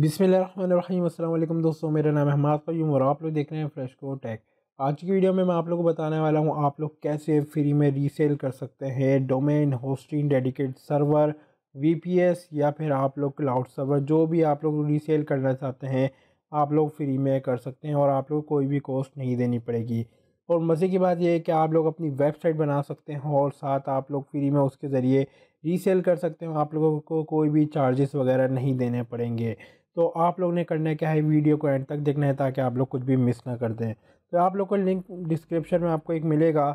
बिसमीम अल्लाम दोस्तों मेरा नाम अहमद हमाद और आप लोग देख रहे हैं फ्रेश को टैक आज की वीडियो में मैं आप लोगों को बताने वाला हूं आप लोग कैसे फ्री में रीसेल कर सकते हैं domain hosting dedicate server VPS या फिर आप लोग क्लाउड सर्वर जो भी आप लोग रीसेल करना चाहते हैं आप लोग फ्री में कर सकते हैं और आप लोग कोई भी कॉस्ट नहीं देनी पड़ेगी और मज़े की बात यह है कि आप लोग अपनी वेबसाइट बना सकते हैं और साथ आप लोग फ्री में उसके ज़रिए रीसेल कर सकते हैं आप लोगों को कोई भी चार्जेस वगैरह नहीं देने पड़ेंगे तो आप लोग ने करना क्या है वीडियो को एंड तक देखना है ताकि आप लोग कुछ भी मिस ना कर दें तो आप लोग को लिंक डिस्क्रिप्शन में आपको एक मिलेगा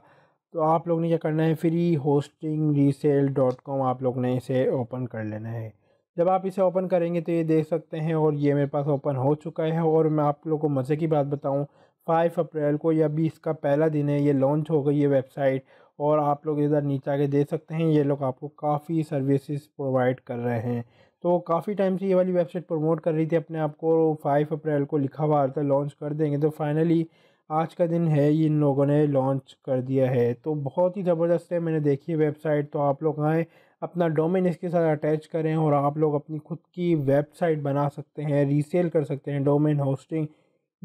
तो आप लोग ने क्या करना है free hosting resell dot com आप लोग ने इसे ओपन कर लेना है जब आप इसे ओपन करेंगे तो ये देख सकते हैं और ये मेरे पास ओपन हो चुका है और मैं आप लोग को मज़े की बात बताऊँ फाइव अप्रैल को या अभी इसका पहला दिन है ये लॉन्च हो गई है वेबसाइट और आप लोग इधर नीचे आगे देख सकते हैं ये लोग आपको काफ़ी सर्विसेज प्रोवाइड कर रहे हैं तो काफ़ी टाइम से ये वाली वेबसाइट प्रमोट कर रही थी अपने आप को फाइव अप्रैल को लिखा हुआ था लॉन्च कर देंगे तो फाइनली आज का दिन है ये इन लोगों ने लॉन्च कर दिया है तो बहुत ही ज़बरदस्त है मैंने देखी है वेबसाइट तो आप लोग आएँ अपना डोमेन इसके साथ अटैच करें और आप लोग अपनी खुद की वेबसाइट बना सकते हैं रीसेल कर सकते हैं डोमेन होस्टिंग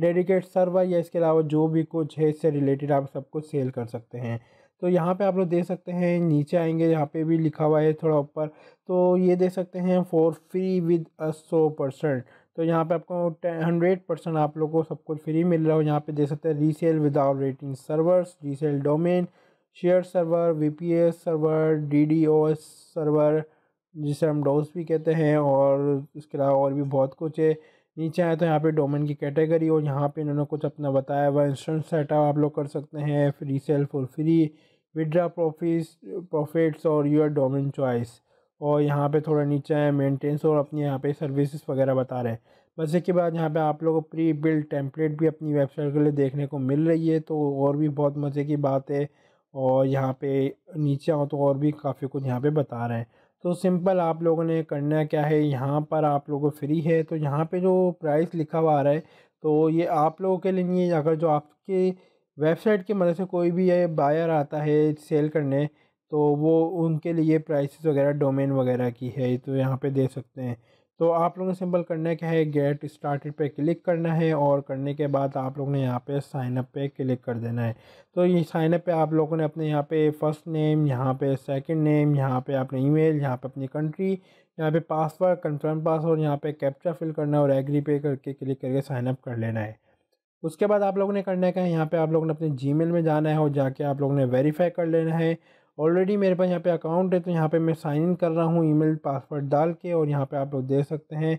डेडिकेट सर्वर या इसके अलावा जो भी कुछ है इससे रिलेटेड आप सब कुछ सेल कर सकते हैं तो यहाँ पे आप लोग देख सकते हैं नीचे आएंगे यहाँ पे भी लिखा हुआ है थोड़ा ऊपर तो ये देख सकते हैं फॉर फ्री विद अ सौ परसेंट तो यहाँ पे आपको हंड्रेड परसेंट आप लोग को सब कुछ फ्री मिल रहा हो यहाँ पे देख सकते हैं resell without rating servers resell domain share server V server D server जिसे हम डोज भी कहते हैं और इसके अलावा और भी बहुत कुछ है नीचे आए तो यहाँ पे डोमेन की कैटेगरी और यहाँ पे इन्होंने कुछ अपना बताया हुआ इंस्टेंट सेटअप आप लोग कर सकते हैं free sale for free withdraw प्रॉफिस प्रॉफिट्स और योर डोमेन चॉइस और यहाँ पे थोड़ा नीचे है मेंटेनेंस और अपने यहाँ पे सर्विसेज वगैरह बता रहे हैं बस इसके बाद यहाँ पे आप लोग को प्री बिल्ड टेम्पलेट भी अपनी वेबसाइट के लिए देखने को मिल रही है तो और भी बहुत मज़े की बात है और यहाँ पे नीचे आओ तो और भी काफ़ी कुछ यहाँ पे बता रहे हैं तो सिंपल आप लोगों ने करना क्या है यहाँ पर आप लोगों फ्री है तो यहाँ पे जो प्राइस लिखा हुआ आ रहा है तो ये आप लोगों के लिए अगर जो आपके वेबसाइट की मदद से कोई भी ये बायर आता है सेल करने तो वो उनके लिए प्राइसेस वगैरह डोमेन वगैरह की है तो यहाँ पे दे सकते हैं तो आप लोगों ने सिंपल करना क्या है गेट स्टार्टेड पे क्लिक करना है और करने के बाद आप लोगों ने यहाँ पे साइन अप पे क्लिक कर देना है तो ये साइन अप पे आप लोगों ने अपने यहाँ पे फर्स्ट नेम यहाँ पे सेकंड नेम यहाँ पे अपने ईमेल यहाँ पर अपनी कंट्री यहाँ पे पासवर्ड कंफर्म पासवर्ड यहाँ पे कैप्चा फिल करना है और एग्री पे करके क्लिक करके साइन अप कर लेना है उसके बाद आप लोगों ने करने का है यहाँ पर आप लोगों ने अपने जी में जाना है और जाके आप लोगों ने वेरीफाई कर लेना है ऑलरेडी मेरे पास यहाँ पे अकाउंट है तो यहाँ पे मैं साइन इन कर रहा हूँ ईमेल पासवर्ड डाल के और यहाँ पे आप लोग देख सकते हैं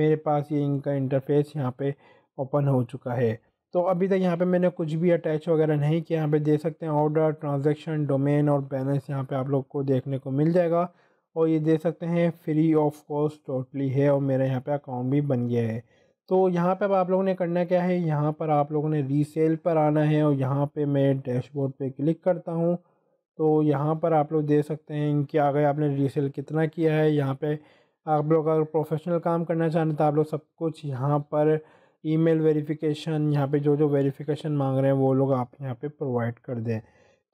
मेरे पास ये इनका इंटरफेस यहाँ पे ओपन हो चुका है तो अभी तक यहाँ पे मैंने कुछ भी अटैच वगैरह नहीं किया यहाँ पे देख सकते हैं ऑर्डर ट्रांजेक्शन डोमेन और बैलेंस यहाँ पर आप लोग को देखने को मिल जाएगा और ये देख सकते हैं फ्री ऑफ कॉस्ट टोटली है और मेरा यहाँ पर अकाउंट भी बन गया है तो यहाँ पे आप लोगों ने करना क्या है यहाँ पर आप लोगों ने रीसेल पर आना है और यहाँ पे मैं डैशबोर्ड पे क्लिक करता हूँ तो यहाँ पर आप लोग दे सकते हैं कि आगे आपने रीसेल कितना किया है यहाँ पे आप लोग अगर प्रोफेशनल काम करना चाहें तो आप लोग सब कुछ यहाँ पर ईमेल वेरिफिकेशन यहाँ पे जो जो वेरिफिकेशन मांग रहे हैं वो लोग आप यहाँ पे प्रोवाइड कर दें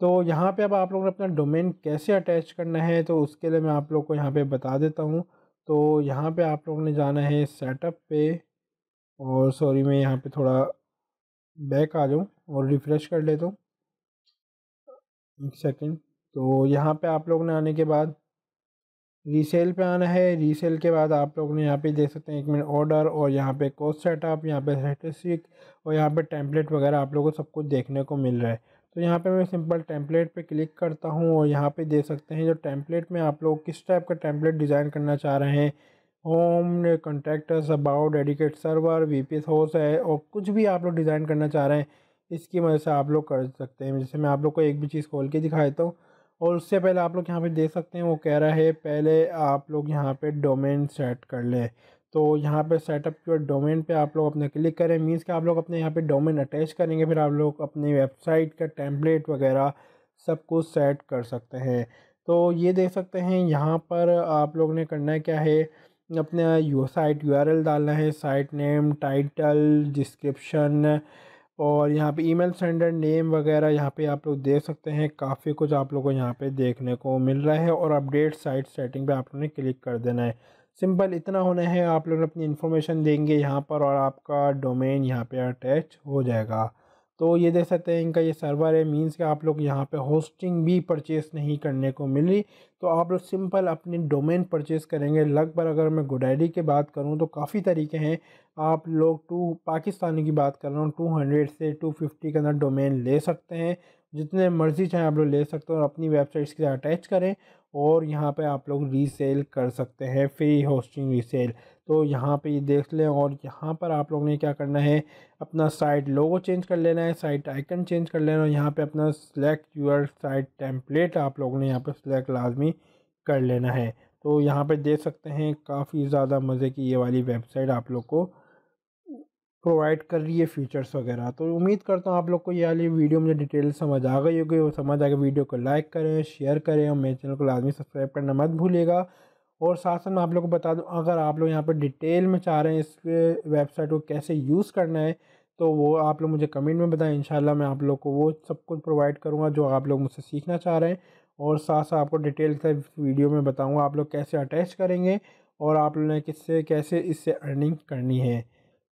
तो यहाँ पे अब आप लोग ने अपना डोमेन कैसे अटैच करना है तो उसके लिए मैं आप लोग को यहाँ पर बता देता हूँ तो यहाँ पर आप लोग ने जाना है सेटअप पे और सॉरी मैं यहाँ पर थोड़ा बैक आ जाऊँ और रिफ़्रेश कर लेता हूँ एक सेकेंड तो यहाँ पे आप लोग ने आने के बाद रीसेल पे आना है रीसेल के बाद आप लोग ने यहाँ पे देख सकते हैं एक मिनट ऑर्डर और यहाँ पे कोस्ट सेटअप यहाँ पे स्टेटिस्टिक और यहाँ पे टेम्पलेट वगैरह आप लोगों को सब कुछ देखने को मिल रहा है तो यहाँ पे मैं सिंपल टेम्पलेट पे क्लिक करता हूँ और यहाँ पे देख सकते हैं जो टेम्पलेट में आप लोग किस टाइप का टेम्पलेट डिज़ाइन करना चाह रहे हैं home contractors about dedicate server V P host है और कुछ भी आप लोग डिज़ाइन करना चाह रहे हैं इसकी मदद से आप लोग कर सकते हैं जैसे मैं आप लोग को एक भी चीज़ खोल के दिखा देता हूँ और उससे पहले आप लोग यहाँ पे देख सकते हैं वो कह रहा है पहले आप लोग यहाँ पे डोमेन सेट कर लें तो यहाँ पे सेटअप के डोमेन पे आप लोग अपने क्लिक करें मीन्स कि आप लोग अपने यहाँ पे डोमेन अटैच करेंगे फिर आप लोग अपनी वेबसाइट का टेम्पलेट वगैरह सब कुछ सेट कर सकते हैं तो ये देख सकते हैं यहाँ पर आप लोग ने करना क्या है अपने यू साइट यू डालना है साइट नेम टाइटल डिस्क्रिप्शन और यहाँ पे ईमेल सेंडर नेम वगैरह यहाँ पे आप लोग देख सकते हैं काफ़ी कुछ आप लोगों को यहाँ पे देखने को मिल रहा है और अपडेट साइट सेटिंग पे आप लोगों ने क्लिक कर देना है सिंपल इतना होना है आप लोग अपनी इन्फॉर्मेशन देंगे यहाँ पर और आपका डोमेन यहाँ पे अटैच हो जाएगा तो ये देख सकते हैं इनका ये सर्वर है मींस कि आप लोग यहाँ पे होस्टिंग भी परचेस नहीं करने को मिल रही तो आप लोग सिंपल अपनी डोमेन परचेस करेंगे लगभग अगर मैं गुडाइडी की बात करूँ तो काफ़ी तरीके हैं आप लोग टू पाकिस्तानी की बात कर रहा हूँ टू हंड्रेड से टू फिफ्टी के अंदर डोमेन ले सकते हैं जितने मर्ज़ी चाहे आप लोग ले सकते हो और अपनी वेबसाइट्स के साथ अटैच करें और यहाँ पे आप लोग रीसेल कर सकते हैं फ्री होस्टिंग रीसेल तो यहाँ पे ये देख लें और यहाँ पर आप लोग ने क्या करना है अपना साइट लोगो चेंज कर लेना है साइट आइकन चेंज कर लेना है यहाँ पे अपना सेलेक्ट यूर साइट टेम्पलेट आप लोगों ने यहाँ पे सेलेक्ट लाजमी कर लेना है तो यहाँ पर देख सकते हैं काफ़ी ज़्यादा मज़े की ये वाली वेबसाइट आप लोग को प्रोवाइड कर रही है फीचर्स वगैरह तो उम्मीद करता हूँ आप लोग को ये वाली वीडियो मुझे डिटेल समझ आ गई होगी वो समझ आ गई वीडियो को लाइक करें शेयर करें और मेरे चैनल को लाजमी सब्सक्राइब करना मत भूलिएगा और साथ साथ मैं आप लोग को बता दूँ अगर आप लोग यहाँ पर डिटेल में चाह रहे हैं इस वेबसाइट को कैसे यूज़ करना है तो वो आप लोग मुझे कमेंट में बताएं इंशाल्लाह मैं आप लोग को वो सब कुछ प्रोवाइड करूँगा जो आप लोग मुझसे सीखना चाह रहे हैं और साथ साथ आपको डिटेल से वीडियो में बताऊँगा आप लोग कैसे अटैच करेंगे और आप लोगों ने किससे कैसे इससे अर्निंग करनी है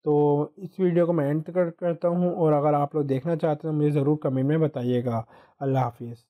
तो इस वीडियो को मैं एंड कर, करता हूँ और अगर आप लोग देखना चाहते हैं तो मुझे ज़रूर कमेंट में बताइएगा अल्लाह हाफिज़